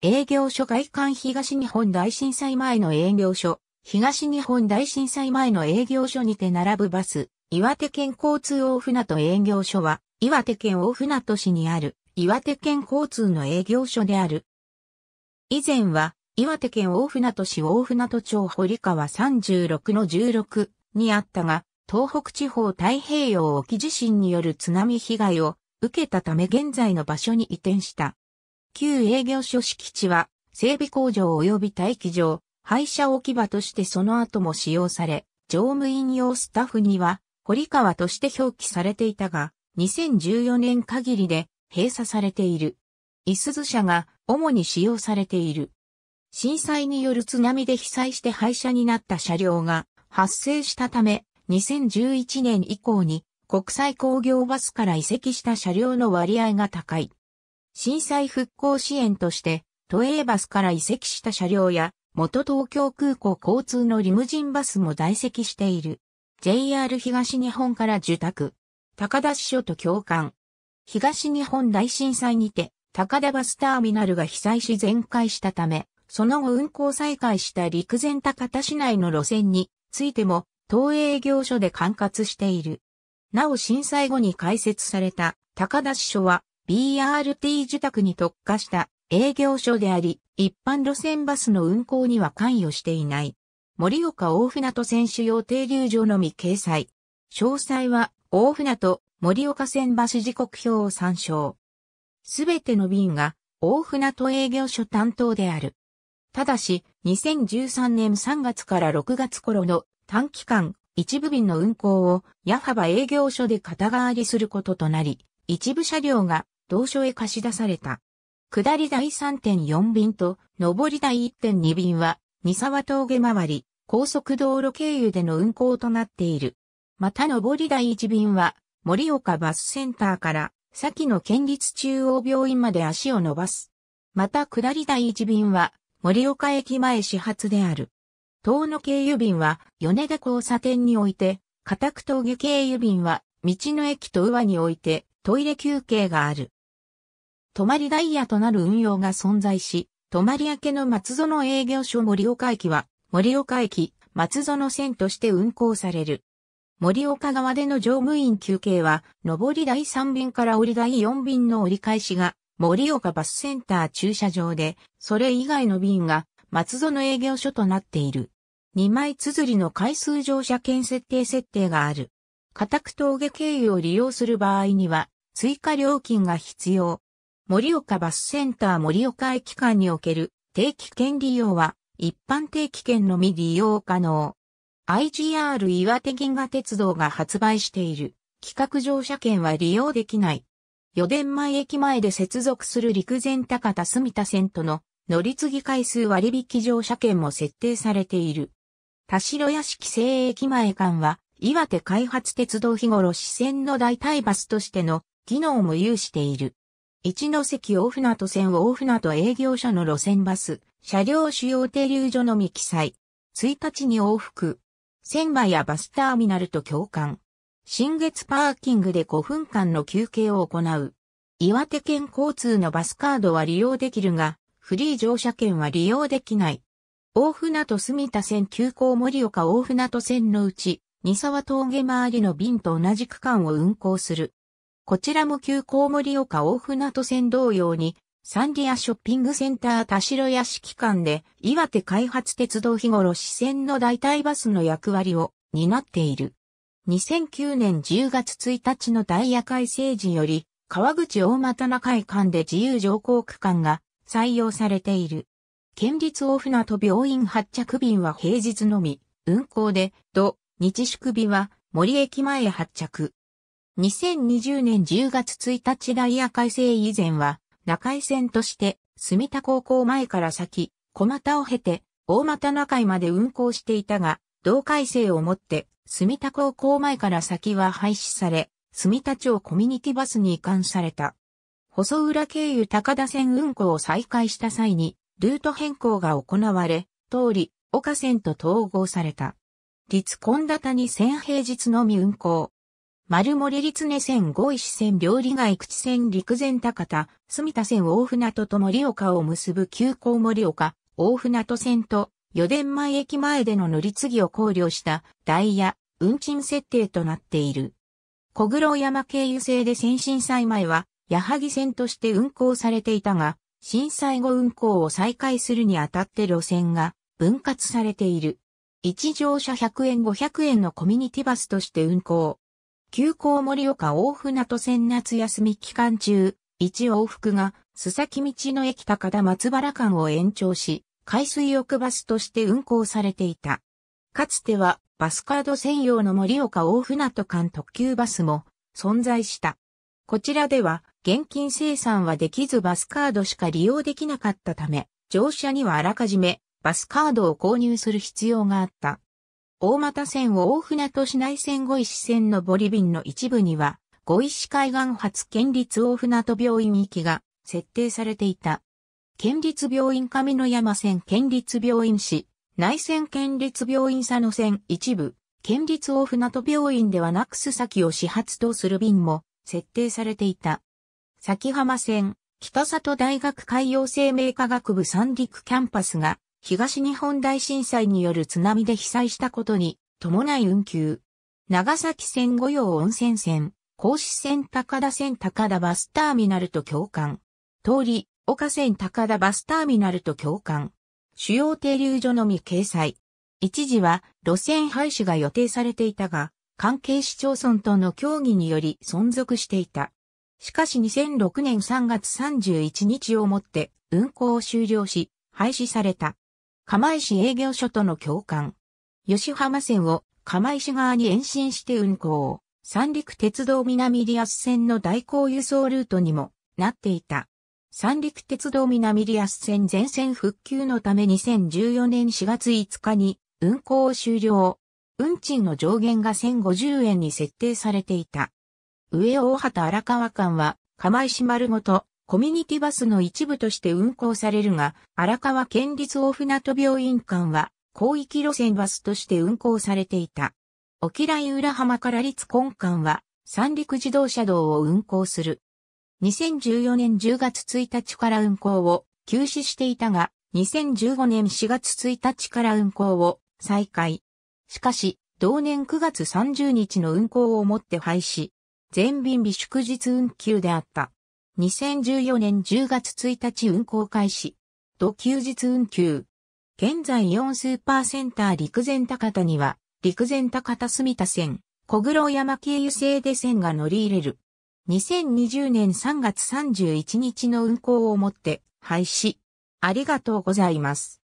営業所外観東日本大震災前の営業所、東日本大震災前の営業所にて並ぶバス、岩手県交通大船渡営業所は、岩手県大船渡市にある、岩手県交通の営業所である。以前は、岩手県大船渡市大船渡町堀川36の16にあったが、東北地方太平洋沖地震による津波被害を受けたため現在の場所に移転した。旧営業所敷地は、整備工場及び待機場、廃車置き場としてその後も使用され、乗務員用スタッフには、堀川として表記されていたが、2014年限りで閉鎖されている。いす図車が主に使用されている。震災による津波で被災して廃車になった車両が発生したため、2011年以降に国際工業バスから移籍した車両の割合が高い。震災復興支援として、都営バスから移籍した車両や、元東京空港交通のリムジンバスも在籍している。JR 東日本から受託。高田支所と共感。東日本大震災にて、高田バスターミナルが被災し全壊したため、その後運行再開した陸前高田市内の路線についても、東営業所で管轄している。なお震災後に開設された高田支所は、BRT 受託に特化した営業所であり、一般路線バスの運行には関与していない。盛岡大船渡選手用停留所のみ掲載。詳細は大船渡盛岡線バス時刻表を参照。すべての便が大船渡営業所担当である。ただし、2013年3月から6月頃の短期間、一部便の運行を、ヤファバ営業所で肩代わりすることとなり、一部車両が同所へ貸し出された。下り第3.4便と上り第1.2便は、三沢峠回り、高速道路経由での運行となっている。また上り第1便は、盛岡バスセンターから、先の県立中央病院まで足を伸ばす。また下り第1便は、盛岡駅前始発である。遠野経由便は、米田交差点において、片久峠経由便は、道の駅と上において、トイレ休憩がある。泊まりダイヤとなる運用が存在し、泊まり明けの松園営業所森岡駅は、森岡駅、松園線として運行される。森岡側での乗務員休憩は、上り第3便から降り第4便の折り返しが、森岡バスセンター駐車場で、それ以外の便が、松園営業所となっている。2枚綴りの回数乗車券設定設定がある。家宅峠経由を利用する場合には、追加料金が必要。盛岡バスセンター盛岡駅間における定期券利用は一般定期券のみ利用可能。IGR 岩手銀河鉄道が発売している企画乗車券は利用できない。四電前駅前で接続する陸前高田住田線との乗り継ぎ回数割引乗車券も設定されている。田代屋敷西駅前間は岩手開発鉄道日頃支線の代替バスとしての機能も有している。一ノ関大船渡線大船渡営業所の路線バス、車両主要停留所のみ記載。1日に往復。船場やバスターミナルと共感。新月パーキングで5分間の休憩を行う。岩手県交通のバスカードは利用できるが、フリー乗車券は利用できない。大船渡住田線急行盛岡大船渡線のうち、三沢峠周りの便と同じ区間を運行する。こちらも急行盛岡大船渡線同様に、サンリアショッピングセンター田代屋敷間で、岩手開発鉄道日頃支線の代替バスの役割を担っている。2009年10月1日のダイヤ改正時より、川口大股中井間で自由乗降区間が採用されている。県立大船渡病院発着便は平日のみ、運行で、土、日宿日は森駅前発着。2020年10月1日ダイヤ改正以前は、中井線として、住田高校前から先、小股を経て、大股中井まで運行していたが、同改正をもって、住田高校前から先は廃止され、住田町コミュニティバスに移管された。細浦経由高田線運行を再開した際に、ルート変更が行われ、通り、岡線と統合された。立根田に線平日のみ運行。丸森立根線五石線両利街口線陸前高田、住田線大船渡と森岡を結ぶ急行森岡、大船渡線と、四殿前駅前での乗り継ぎを考慮したダイヤ、運賃設定となっている。小黒山経由制で先震災前は、矢作線として運行されていたが、震災後運行を再開するにあたって路線が分割されている。一乗車100円500円のコミュニティバスとして運行。急行盛岡大船渡線夏休み期間中、一往復が、須崎道の駅高田松原間を延長し、海水浴バスとして運行されていた。かつては、バスカード専用の盛岡大船渡間特急バスも存在した。こちらでは、現金生産はできずバスカードしか利用できなかったため、乗車にはあらかじめバスカードを購入する必要があった。大股線を大船渡市内線五石線のボリビンの一部には、五石海岸発県立大船渡病院行きが設定されていた。県立病院上野山線県立病院市、内線県立病院佐野線一部、県立大船渡病院ではなく須崎を始発とする便も設定されていた。崎浜線、北里大学海洋生命科学部三陸キャンパスが東日本大震災による津波で被災したことに伴い運休。長崎線御用温泉線、甲子線高田線高田バスターミナルと共感。通り、岡線高田バスターミナルと共感。主要停留所のみ掲載。一時は路線廃止が予定されていたが、関係市町村との協議により存続していた。しかし2006年3月31日をもって運行を終了し、廃止された。釜石営業所との共感。吉浜線を釜石側に延伸して運行。三陸鉄道南リアス線の代行輸送ルートにもなっていた。三陸鉄道南リアス線全線復旧のため2014年4月5日に運行を終了。運賃の上限が1050円に設定されていた。上大畑荒川間は、釜石丸ごとコミュニティバスの一部として運行されるが、荒川県立大船渡病院間は、広域路線バスとして運行されていた。沖来浦浜から立根間は、三陸自動車道を運行する。2014年10月1日から運行を休止していたが、2015年4月1日から運行を再開。しかし、同年9月30日の運行をもって廃止。全便備祝日運休であった。2014年10月1日運行開始。土休日運休。現在4スーパーセンター陸前高田には、陸前高田住田線、小黒山経由制で線が乗り入れる。2020年3月31日の運行をもって廃止。ありがとうございます。